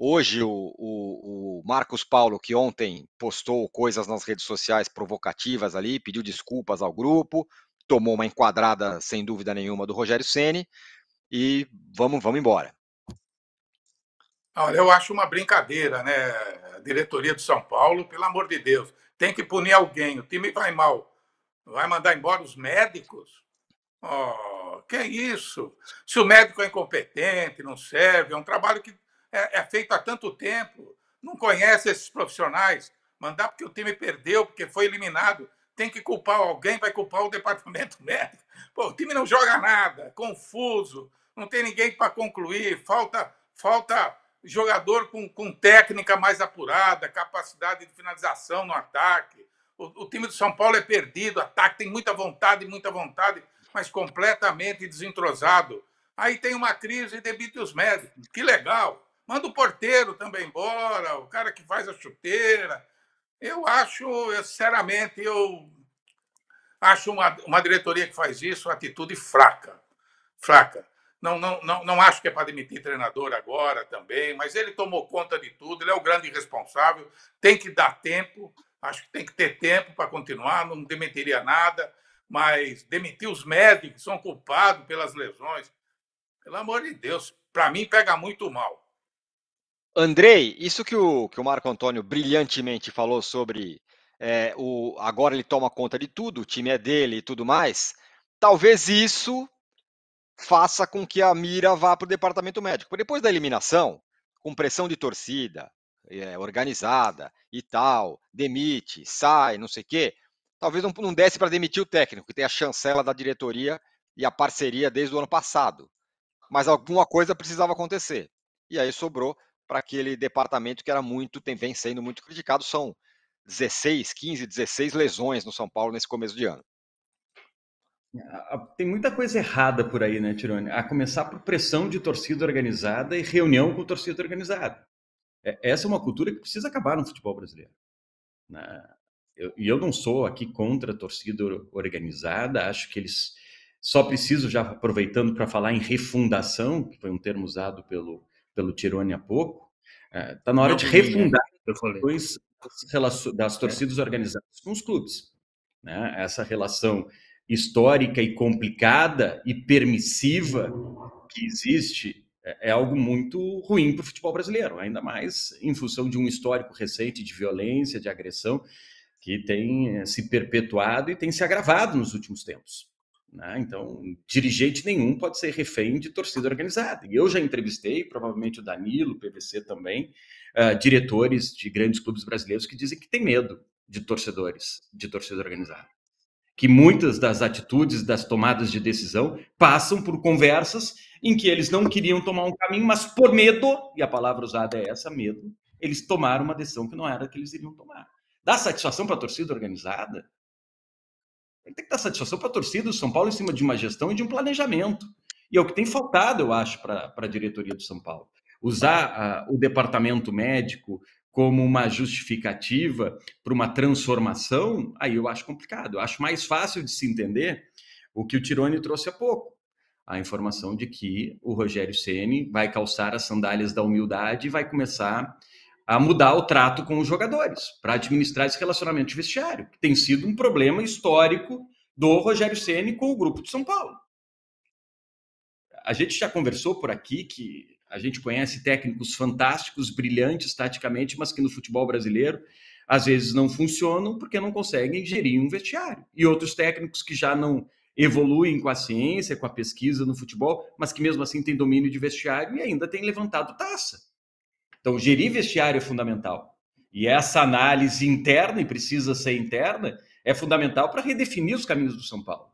Hoje, o, o, o, Marcos Paulo, que ontem postou coisas nas redes sociais provocativas ali, pediu desculpas ao grupo, tomou uma enquadrada, sem dúvida nenhuma, do Rogério Ceni e vamos, vamos embora. Olha, eu acho uma brincadeira, né? A diretoria do São Paulo, pelo amor de Deus, tem que punir alguém. O time vai mal. Vai mandar embora os médicos? Oh, que é isso? Se o médico é incompetente, não serve, é um trabalho que é, é feito há tanto tempo, não conhece esses profissionais. Mandar porque o time perdeu, porque foi eliminado. Tem que culpar alguém, vai culpar o departamento médico. Pô, o time não joga nada, confuso, não tem ninguém para concluir, falta falta jogador com, com técnica mais apurada, capacidade de finalização no ataque. O, o, time do São Paulo é perdido, ataque tem muita vontade, muita vontade, mas completamente desentrosado. Aí tem uma crise de os médicos. Que legal! Manda o porteiro também embora, o cara que faz a chuteira. Eu acho, eu, sinceramente, eu acho uma, uma diretoria que faz isso uma atitude fraca. Fraca. Não, não, não, não acho que é para demitir treinador agora também, mas ele tomou conta de tudo, ele é o grande responsável, tem que dar tempo, acho que tem que ter tempo para continuar, não demitiria nada, mas demitir os médicos que são culpados pelas lesões, pelo amor de Deus, para mim pega muito mal. Andrei, isso que o, que o Marco Antônio brilhantemente falou sobre é, o agora ele toma conta de tudo, o time é dele e tudo mais, talvez isso faça com que a mira vá para o departamento médico. Depois da eliminação, com pressão de torcida, é, organizada e tal, demite, sai, não sei o quê, talvez não, não desse para demitir o técnico, que tem a chancela da diretoria e a parceria desde o ano passado. Mas alguma coisa precisava acontecer. E aí sobrou para aquele departamento que era muito, tem, vem sendo muito criticado. São 16, 15, 16 lesões no São Paulo nesse começo de ano. Tem muita coisa errada por aí, né, Tirone? A começar por pressão de torcida organizada e reunião com torcida organizada. É, essa é uma cultura que precisa acabar no futebol brasileiro. Né? E eu não sou aqui contra a torcida organizada, acho que eles só precisam já aproveitando para falar em refundação, que foi um termo usado pelo, pelo Tirone há pouco, Está é, na hora de é, refundar as relações das é. torcidas organizadas com os clubes. Né? Essa relação histórica e complicada e permissiva que existe é algo muito ruim para o futebol brasileiro, ainda mais em função de um histórico recente de violência, de agressão, que tem eh, se perpetuado e tem se agravado nos últimos tempos. Né? Então, dirigente nenhum pode ser refém de torcida organizada. E eu já entrevistei, provavelmente o Danilo, o PVC também, uh, diretores de grandes clubes brasileiros que dizem que tem medo de torcedores, de torcida organizada. Que muitas das atitudes, das tomadas de decisão passam por conversas em que eles não queriam tomar um caminho, mas por medo, e a palavra usada é essa, medo, eles tomaram uma decisão que não era que eles iriam tomar. Dá satisfação para a torcida organizada? Ele tem que dar satisfação para a torcida do São Paulo em cima de uma gestão e de um planejamento. E é o que tem faltado, eu acho, para a diretoria do São Paulo. Usar uh, o departamento médico como uma justificativa para uma transformação, aí eu acho complicado. Eu acho mais fácil de se entender o que o Tirone trouxe há pouco. A informação de que o Rogério Ceni vai calçar as sandálias da humildade e vai começar a mudar o trato com os jogadores, para administrar esse relacionamento de vestiário, que tem sido um problema histórico do Rogério Ceni com o grupo de São Paulo. A gente já conversou por aqui que a gente conhece técnicos fantásticos, brilhantes taticamente, mas que no futebol brasileiro às vezes não funcionam porque não conseguem gerir um vestiário. E outros técnicos que já não evoluem com a ciência, com a pesquisa no futebol, mas que mesmo assim têm domínio de vestiário e ainda têm levantado taça. Então, gerir vestiário é fundamental. E essa análise interna, e precisa ser interna, é fundamental para redefinir os caminhos do São Paulo.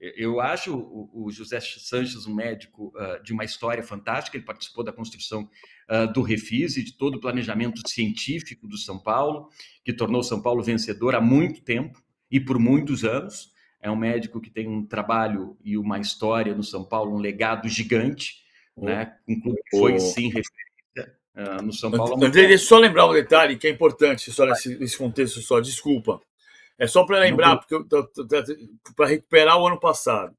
Eu acho o José Sanches um médico ah, de uma história fantástica. Ele participou da construção ah, do Refis e de todo o planejamento científico do São Paulo, que tornou São Paulo vencedor há muito tempo e por muitos anos. É um médico que tem um trabalho e uma história no São Paulo, um legado gigante, oh, né? Um clube que foi, oh, sim, referência uh, no São Paulo. André, deixa eu só lembrar um detalhe que é importante só nesse, nesse contexto só, desculpa. É só para lembrar, porque para recuperar o ano passado.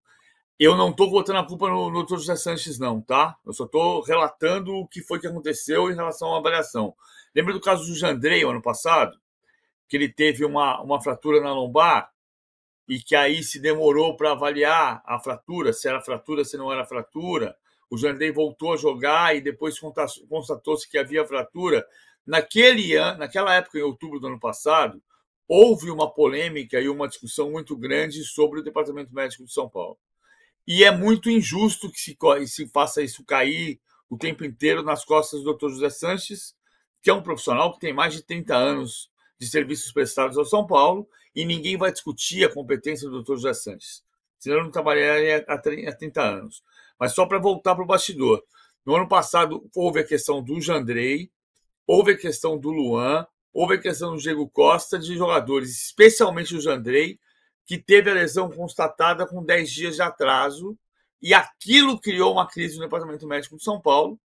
Eu não estou botando a culpa no, no Dr. José Sanches, não, tá? Eu só estou relatando o que foi que aconteceu em relação à avaliação. Lembra do caso do Jandrei, ano passado? Que ele teve uma, uma fratura na lombar e que aí se demorou para avaliar a fratura, se era fratura, se não era fratura o Jandrei voltou a jogar e depois constatou-se que havia fratura. Naquele ano, naquela época, em outubro do ano passado, houve uma polêmica e uma discussão muito grande sobre o Departamento Médico de São Paulo. E é muito injusto que se, se faça isso cair o tempo inteiro nas costas do Dr. José Sanches, que é um profissional que tem mais de 30 anos de serviços prestados ao São Paulo e ninguém vai discutir a competência do Dr. José Sanches senão eu não trabalharia é há 30 anos. Mas só para voltar para o bastidor. No ano passado houve a questão do Jandrei, houve a questão do Luan, houve a questão do Diego Costa, de jogadores, especialmente o Jandrei, que teve a lesão constatada com 10 dias de atraso, e aquilo criou uma crise no Departamento Médico de São Paulo,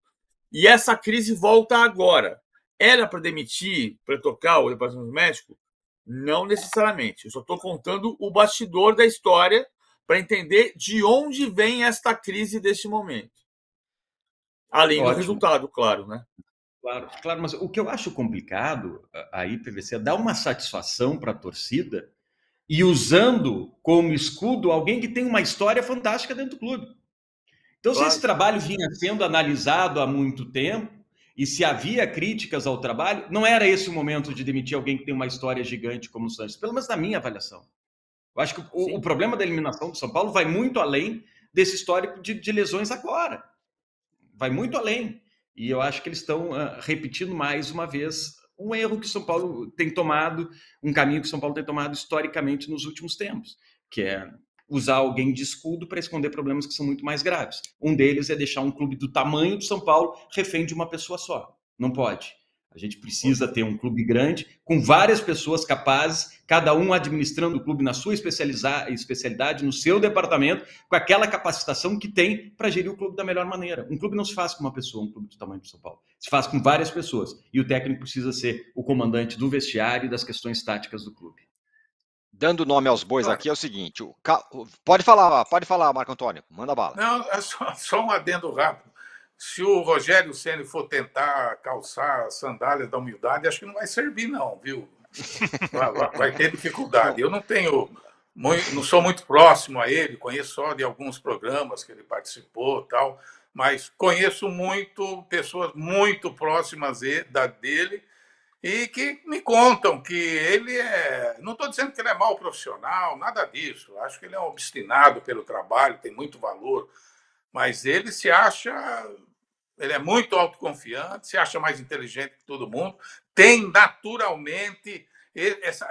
e essa crise volta agora. Era para demitir, para tocar o Departamento Médico? Não necessariamente. Eu só estou contando o bastidor da história para entender de onde vem esta crise deste momento. Além Ótimo. do resultado, claro, né? Claro, claro, mas o que eu acho complicado aí, PVC, é dar uma satisfação para a torcida e usando como escudo alguém que tem uma história fantástica dentro do clube. Então, claro. se esse trabalho vinha sendo analisado há muito tempo, e se havia críticas ao trabalho, não era esse o momento de demitir alguém que tem uma história gigante como o Sanches, pelo menos na minha avaliação. Eu acho que o, o, problema da eliminação do São Paulo vai muito além desse histórico de, de lesões agora. Vai muito além. E eu acho que eles estão uh, repetindo mais uma vez um erro que o São Paulo tem tomado, um caminho que o São Paulo tem tomado historicamente nos últimos tempos, que é usar alguém de escudo para esconder problemas que são muito mais graves. Um deles é deixar um clube do tamanho do São Paulo refém de uma pessoa só. Não pode. A gente precisa ter um clube grande, com várias pessoas capazes, cada um administrando o clube na sua especialidade, no seu departamento, com aquela capacitação que tem para gerir o clube da melhor maneira. Um clube não se faz com uma pessoa, um clube do tamanho de São Paulo. Se faz com várias pessoas. E o técnico precisa ser o comandante do vestiário e das questões táticas do clube. Dando nome aos bois aqui é o seguinte: o... pode falar, pode falar, Marco Antônio, manda bala. Não, é só, só um adendo rápido se o Rogério Ceni for tentar calçar a sandália da humildade, acho que não vai servir, não, viu? Vai, ter dificuldade. Eu não tenho, muito, não sou muito próximo a ele, conheço só de alguns programas que ele participou, tal, mas conheço muito pessoas muito próximas da dele e que me contam que ele é. Não estou dizendo que ele é mau profissional, nada disso. Acho que ele é um obstinado pelo trabalho, tem muito valor. Mas ele se acha ele é muito autoconfiante, se acha mais inteligente que todo mundo, tem naturalmente essa,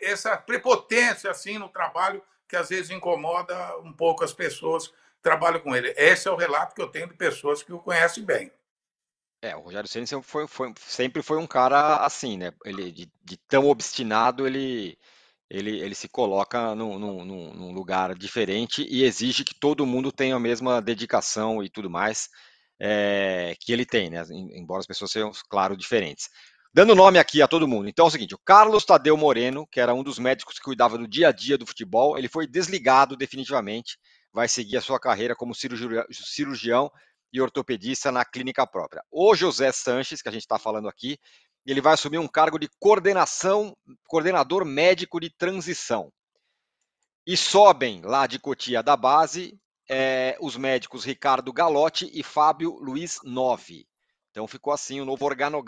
essa prepotência assim no trabalho que às vezes incomoda um pouco as pessoas que trabalham com ele. Esse é o relato que eu tenho de pessoas que o conhecem bem. É, o Rogério Ceni sempre foi, foi, sempre foi um cara assim, né? Ele de, de tão obstinado ele ele, ele se coloca num, num, num lugar diferente e exige que todo mundo tenha a mesma dedicação e tudo mais é, que ele tem, né? Embora as pessoas sejam, claro, diferentes. Dando nome aqui a todo mundo. Então é o seguinte: o Carlos Tadeu Moreno, que era um dos médicos que cuidava do dia a dia do futebol, ele foi desligado definitivamente. Vai seguir a sua carreira como cirurgião e ortopedista na clínica própria. O José Sanches, que a gente está falando aqui, ele vai assumir um cargo de coordenação, coordenador médico de transição. E sobem lá de Cotia da base é, os médicos Ricardo Galotti e Fábio Luiz Nove. Então ficou assim o novo organograma.